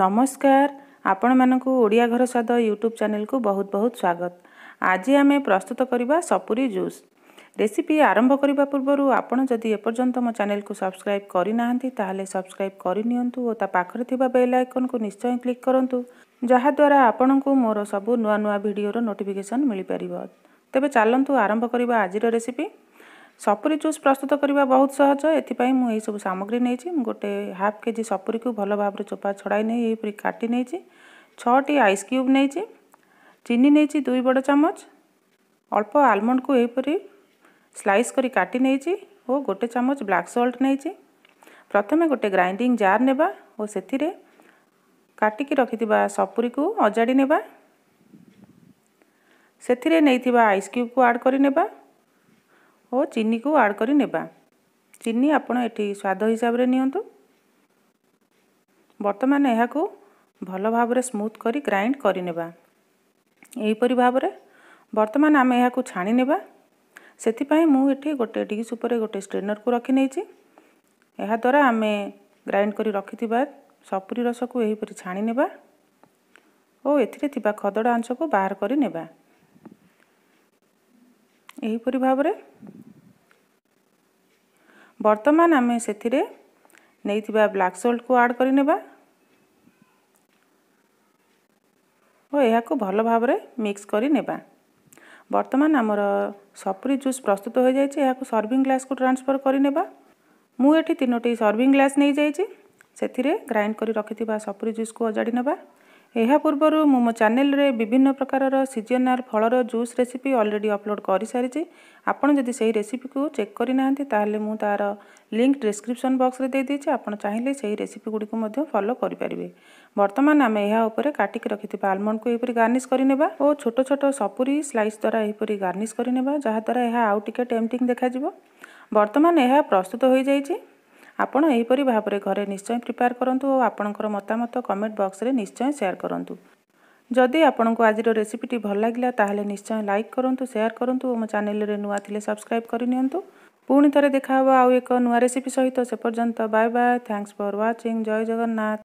ନମସ୍କାର ଆପଣମାନଙ୍କୁ ଓଡ଼ିଆ ଘର ସ୍ୱାଦ ୟୁଟ୍ୟୁବ୍ ଚ୍ୟାନେଲକୁ ବହୁତ ବହୁତ ସ୍ୱାଗତ ଆଜି ଆମେ ପ୍ରସ୍ତୁତ କରିବା ସପୁରୀ ଜୁସ୍ ରେସିପି ଆରମ୍ଭ କରିବା ପୂର୍ବରୁ ଆପଣ ଯଦି ଏପର୍ଯ୍ୟନ୍ତ ମୋ ଚ୍ୟାନେଲକୁ ସବସ୍କ୍ରାଇବ୍ କରିନାହାନ୍ତି ତାହେଲେ ସବସ୍କ୍ରାଇବ୍ କରିନିଅନ୍ତୁ ଓ ତା ପାଖରେ ଥିବା ବେଲ୍ ଆଇକନ୍କୁ ନିଶ୍ଚୟ କ୍ଲିକ୍ କରନ୍ତୁ ଯାହାଦ୍ୱାରା ଆପଣଙ୍କୁ ମୋର ସବୁ ନୂଆ ନୂଆ ଭିଡ଼ିଓର ନୋଟିଫିକେସନ୍ ମିଳିପାରିବ ତେବେ ଚାଲନ୍ତୁ ଆରମ୍ଭ କରିବା ଆଜିର ରେସିପି ସପୁରୀ ଜୁସ୍ ପ୍ରସ୍ତୁତ କରିବା ବହୁତ ସହଜ ଏଥିପାଇଁ ମୁଁ ଏହିସବୁ ସାମଗ୍ରୀ ନେଇଛି ମୁଁ ଗୋଟେ ହାଫ୍ କେ ଜି ସପୁରୀକୁ ଭଲ ଭାବରେ ଚୋପା ଛଡ଼ାଇ ନେଇ ଏହିପରି କାଟି ନେଇଛି ଛଅଟି ଆଇସ୍ କ୍ୟୁବ୍ ନେଇଛି ଚିନି ନେଇଛି ଦୁଇ ବଡ଼ ଚାମଚ ଅଳ୍ପ ଆଲମଣ୍ଡକୁ ଏହିପରି ସ୍ଲାଇସ୍ କରି କାଟି ନେଇଛି ଓ ଗୋଟେ ଚାମଚ ବ୍ଲାକ୍ ସଲ୍ଟ ନେଇଛି ପ୍ରଥମେ ଗୋଟେ ଗ୍ରାଇଣ୍ଡିଂ ଜାର୍ ନେବା ଓ ସେଥିରେ କାଟିକି ରଖିଥିବା ସପୁରୀକୁ ଅଜାଡ଼ି ନେବା ସେଥିରେ ନେଇଥିବା ଆଇସ୍ କ୍ୟୁବ୍କୁ ଆଡ଼୍ କରିନେବା ଓ ଚିନିକୁ ଆଡ଼୍ କରି ନେବା ଚିନି ଆପଣ ଏଠି ସ୍ୱାଦ ହିସାବରେ ନିଅନ୍ତୁ ବର୍ତ୍ତମାନ ଏହାକୁ ଭଲ ଭାବରେ ସ୍ମୁଥ୍ କରି ଗ୍ରାଇଣ୍ଡ କରିନେବା ଏହିପରି ଭାବରେ ବର୍ତ୍ତମାନ ଆମେ ଏହାକୁ ଛାଣିନେବା ସେଥିପାଇଁ ମୁଁ ଏଠି ଗୋଟେ ଡିସ୍ ଉପରେ ଗୋଟେ ଷ୍ଟ୍ରେନର୍କୁ ରଖିନେଇଛି ଏହାଦ୍ୱାରା ଆମେ ଗ୍ରାଇଣ୍ଡ କରି ରଖିଥିବା ସପୁରି ରସକୁ ଏହିପରି ଛାଣିନେବା ଓ ଏଥିରେ ଥିବା ଖଦଡ଼ ଆଂଶକୁ ବାହାର କରିନେବା ଏହିପରି ଭାବରେ ବର୍ତ୍ତମାନ ଆମେ ସେଥିରେ ନେଇଥିବା ବ୍ଲାକ୍ ସଲ୍ଟକୁ ଆଡ଼୍ କରିନେବା ଓ ଏହାକୁ ଭଲ ଭାବରେ ମିକ୍ସ କରିନେବା ବର୍ତ୍ତମାନ ଆମର ସପୁରୀ ଜୁସ୍ ପ୍ରସ୍ତୁତ ହୋଇଯାଇଛି ଏହାକୁ ସର୍ଭିଂ ଗ୍ଲାସ୍କୁ ଟ୍ରାନ୍ସଫର୍ କରିନେବା ମୁଁ ଏଠି ତିନୋଟି ସର୍ଭିଂ ଗ୍ଲାସ୍ ନେଇଯାଇଛି ସେଥିରେ ଗ୍ରାଇଣ୍ଡ କରି ରଖିଥିବା ସପୁରୀ ଜୁସ୍କୁ ଅଜାଡ଼ି ନେବା ଏହା ପୂର୍ବରୁ ମୁଁ ମୋ ଚ୍ୟାନେଲରେ ବିଭିନ୍ନ ପ୍ରକାରର ସିଜନାଲ୍ ଫଳର ଜୁସ୍ ରେସିପି ଅଲରେଡ଼ି ଅପଲୋଡ଼ କରିସାରିଛି ଆପଣ ଯଦି ସେହି ରେସିପିକୁ ଚେକ୍ କରିନାହାନ୍ତି ତାହେଲେ ମୁଁ ତାର ଲିଙ୍କ୍ ଡିସ୍କ୍ରିପସନ୍ ବକ୍ସରେ ଦେଇଦେଇଛି ଆପଣ ଚାହିଁଲେ ସେହି ରେସିପି ଗୁଡ଼ିକୁ ମଧ୍ୟ ଫଲୋ କରିପାରିବେ ବର୍ତ୍ତମାନ ଆମେ ଏହା ଉପରେ କାଟିକି ରଖିଥିବା ଆଲମଣ୍ଡକୁ ଏହିପରି ଗାର୍ନିଶ କରିନେବା ଓ ଛୋଟ ଛୋଟ ସପୁରୀ ସ୍ଲାଇସ୍ ଦ୍ୱାରା ଏହିପରି ଗାର୍ନିଶ କରିନେବା ଯାହାଦ୍ୱାରା ଏହା ଆଉ ଟିକେ ଟେମ୍ପଟିଂ ଦେଖାଯିବ ବର୍ତ୍ତମାନ ଏହା ପ୍ରସ୍ତୁତ ହୋଇଯାଇଛି ଆପଣ ଏହିପରି ଭାବରେ ଘରେ ନିଶ୍ଚୟ ପ୍ରିପେୟାର କରନ୍ତୁ ଓ ଆପଣଙ୍କର ମତାମତ କମେଣ୍ଟ ବକ୍ସରେ ନିଶ୍ଚୟ ସେୟାର କରନ୍ତୁ ଯଦି ଆପଣଙ୍କୁ ଆଜିର ରେସିପିଟି ଭଲ ଲାଗିଲା ତାହେଲେ ନିଶ୍ଚୟ ଲାଇକ୍ କରନ୍ତୁ ସେୟାର କରନ୍ତୁ ଓ ମୋ ଚ୍ୟାନେଲରେ ନୂଆ ଥିଲେ ସବସ୍କ୍ରାଇବ୍ କରିନିଅନ୍ତୁ ପୁଣି ଥରେ ଦେଖା ହେବ ଆଉ ଏକ ନୂଆ ରେସିପି ସହିତ ସେ ପର୍ଯ୍ୟନ୍ତ bye bye thanks for watching ଜୟ ଜଗନ୍ନାଥ